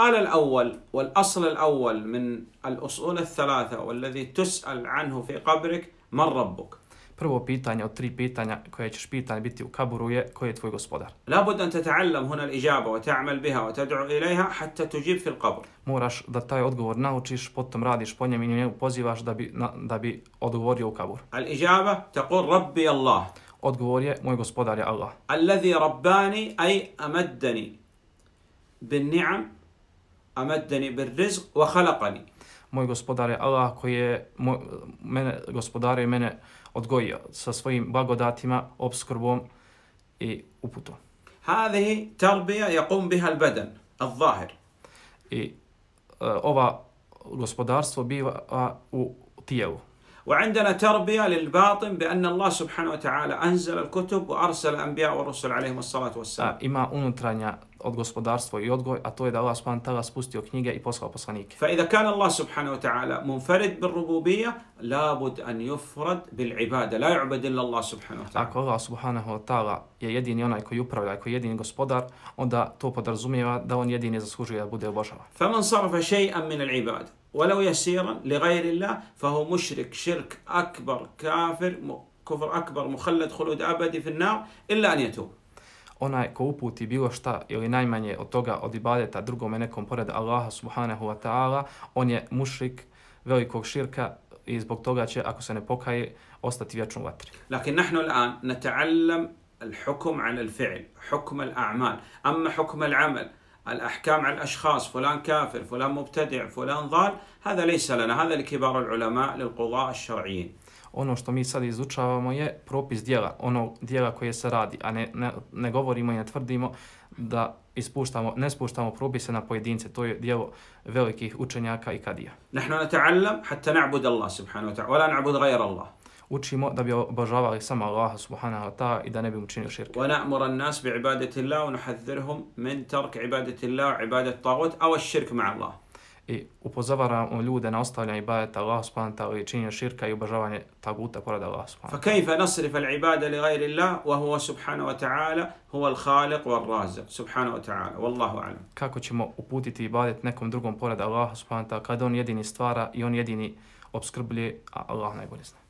قال الأول والأصل الأول من الأصول الثلاثة والذي تسأل عنه في قبرك من ربك Prvo pitanje od tri pitanja koje ćeš pitanje biti u kaburu je koji je tvoj gospodar. لابد أن تتعلم هنا الإجابة وتعمل بها وتدعو إليها حتى تجيب في القبر. Moraš da taj odgovor naučiš, potom radiš po njemu i njemu pozivaš da bi, da bi odgovorio u kabur. الإجابة تقول ربي الله. Odgovor je moj gospodar je Allah. الذي رباني أي أمدني بالنعم amaddani bir rizq wa khalaqani. Moj gospodar je Allah koji je moj, mene, gospodare mene odgojio sa svojim blagodatima, obskrbom i uputom. Hadehi tarbija jakum biha albedan, al-zahir. I uh, ova gospodarstvo biva uh, u tijelu. وعندنا تربية للباطن بأن الله سبحانه وتعالى أنزل الكتب وأرسل الأنبياء والرسل عليهم الصلاة والسلام. Da, ima unutranja od gospodarstvo i odgoj, a to je da Allah subhanahu ta'ala spustio knjige i poslao poslanike. فإذا كان الله سبحانه وتعالى منفرد بالربوبية لابد أن يفرد بالعبادة لا يعبد إلا الله سبحانه وتعالى. Ako Allah subhanahu wa ta'ala je jedini onaj koji upravlja, koji je jedini gospodar, onda to podrazumijeva da on jedini zaslužuje da bude obožavan. فمن صرف شيئا من العبادة ولو يسيرا لغير الله فهو مشرك شرك أكبر كافر كفر أكبر مخلد خلود أبدي في النار إلا أن يتوب onaj ko uputi bilo šta ili najmanje od toga od ibadeta drugome nekom pored Allaha subhanahu wa ta'ala, on je mušrik velikog širka i zbog toga će, ako se ne pokaje, ostati vječno vatri. Lakin nahnu l'an nata'allam al-hukum an al-fi'l, hukum al-a'mal, amma hukum al-amal, الأحكام على الأشخاص فلان كافر فلان مبتدع فلان ضال هذا ليس لنا هذا لكبار العلماء للقضاء الشرعيين ono što mi sad izučavamo je propis dijela, ono dijela koje se radi, a ne, ne, ne govorimo i ne tvrdimo da ispuštamo, ne spuštamo propise na pojedince. To je dijelo velikih učenjaka i kadija. Nahnu ta'allam, hatta na'bud Allah subhanahu wa ta'ala, wa la na'bud gajer Allah. učimo da bi obožavali samo Allaha subhanahu wa ta'ala i da ne bi učinili širke. Wa na'mur an-nas bi ibadati Allah wa nuhadhdhirhum min tark ibadati Allah ibadati tagut aw ash-shirk ma'a Allah. I upozoravamo ljude na ostavljanje ibadeta Allaha subhanahu wa ta'ala i činjenje širka i obožavanje taguta pored Allaha subhanahu wa ta'ala. Fa kayfa nasrif al-ibada li ghayri Allah wa huwa subhanahu wa ta'ala huwa al-khaliq wa al-raziq subhanahu wa ta'ala wallahu a'lam. Kako ćemo uputiti ibadet nekom drugom pored Allaha subhanahu wa ta'ala kad on jedini stvara i on jedini obskrblje, a Allah najbolje zna.